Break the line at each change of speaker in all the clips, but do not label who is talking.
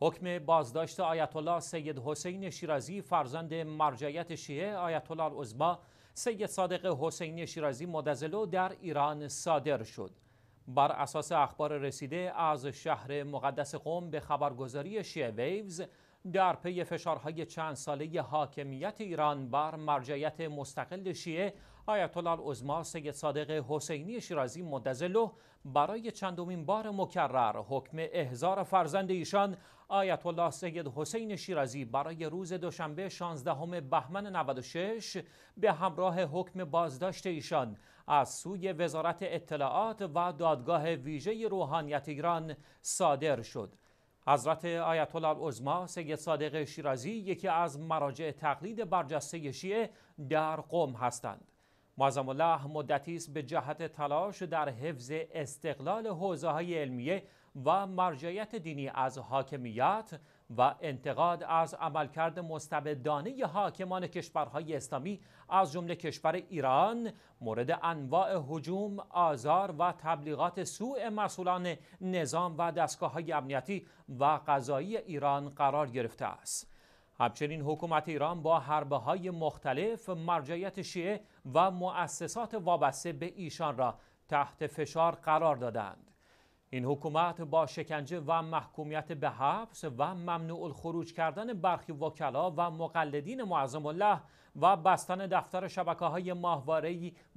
حکم بازداشت آیت الله سید حسین شیرازی فرزند مرجعیت شیعه آیت الله عزبا سید صادق حسین شیرازی مدزلو در ایران صادر شد بر اساس اخبار رسیده از شهر مقدس قوم به خبرگزاری شیعه ویوز در پی فشارهای چند ساله حاکمیت ایران بر مرجعیت مستقل شیعه آیت الله عظما سید صادق حسینی شیرازی مدزله برای چندمین بار مکرر حکم احضار فرزند ایشان آیت الله سید حسین شیرازی برای روز دوشنبه 16 بهمن 96 به همراه حکم بازداشت ایشان از سوی وزارت اطلاعات و دادگاه ویژه روحانیت ایران صادر شد حضرت آیت الله سید صادق شیرازی یکی از مراجع تقلید برجسته شیعه در قم هستند معظم الله مدتی است به جهت تلاش در حفظ استقلال حوزه های علمیه و مرجعیت دینی از حاکمیت و انتقاد از عملکرد مستبدانه حاکمان کشورهای اسلامی از جمله کشور ایران مورد انواع هجوم، آزار و تبلیغات سوء مسئولان نظام و دستگاه های امنیتی و قضایی ایران قرار گرفته است. همچنین حکومت ایران با حربه های مختلف مرجعیت شیعه و مؤسسات وابسته به ایشان را تحت فشار قرار دادند. این حکومت با شکنجه و محکومیت به حبس و ممنوع الخروج کردن برخی وکلا و مقلدین معظم الله و بستن دفتر شبکه های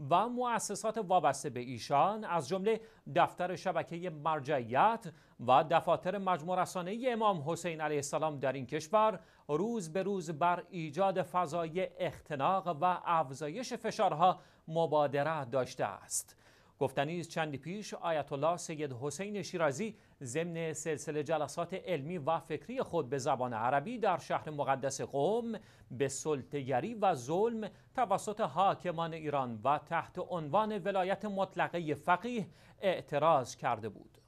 و مؤسسات وابسته به ایشان از جمله دفتر شبکه مرجعیت و دفاتر مجموع رسانه امام حسین علیه السلام در این کشور روز به روز بر ایجاد فضای اختناق و افزایش فشارها مبادره داشته است. گفتنی نیز چندی پیش آیت الله سید حسین شیرازی ضمن سلسله جلسات علمی و فکری خود به زبان عربی در شهر مقدس قوم به سلطگری و ظلم توسط حاکمان ایران و تحت عنوان ولایت مطلقه فقیه اعتراض کرده بود